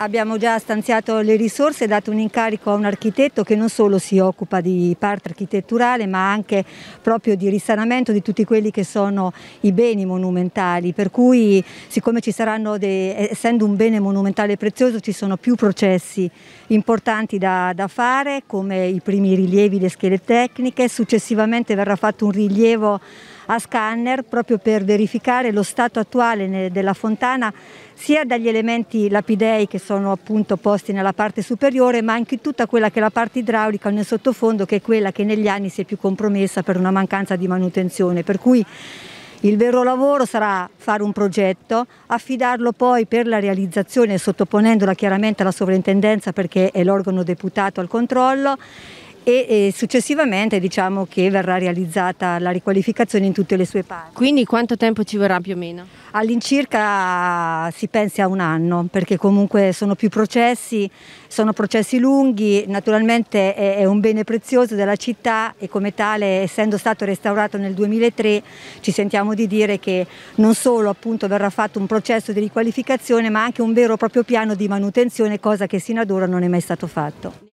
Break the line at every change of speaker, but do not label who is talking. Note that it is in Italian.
Abbiamo già stanziato le risorse e dato un incarico a un architetto che non solo si occupa di parte architetturale ma anche proprio di risanamento di tutti quelli che sono i beni monumentali per cui siccome ci saranno, dei, essendo un bene monumentale prezioso ci sono più processi importanti da, da fare come i primi rilievi, le schede tecniche, successivamente verrà fatto un rilievo a scanner proprio per verificare lo stato attuale della fontana sia dagli elementi lapidei che sono sono appunto posti nella parte superiore, ma anche tutta quella che è la parte idraulica nel sottofondo, che è quella che negli anni si è più compromessa per una mancanza di manutenzione. Per cui il vero lavoro sarà fare un progetto, affidarlo poi per la realizzazione, sottoponendola chiaramente alla sovrintendenza perché è l'organo deputato al controllo e, e successivamente diciamo che verrà realizzata la riqualificazione in tutte le sue parti. Quindi quanto tempo ci vorrà più o meno? All'incirca si pensi a un anno perché comunque sono più processi, sono processi lunghi, naturalmente è, è un bene prezioso della città e come tale essendo stato restaurato nel 2003 ci sentiamo di dire che non solo appunto verrà fatto un processo di riqualificazione ma anche un vero e proprio piano di manutenzione, cosa che sino ad ora non è mai stato fatto.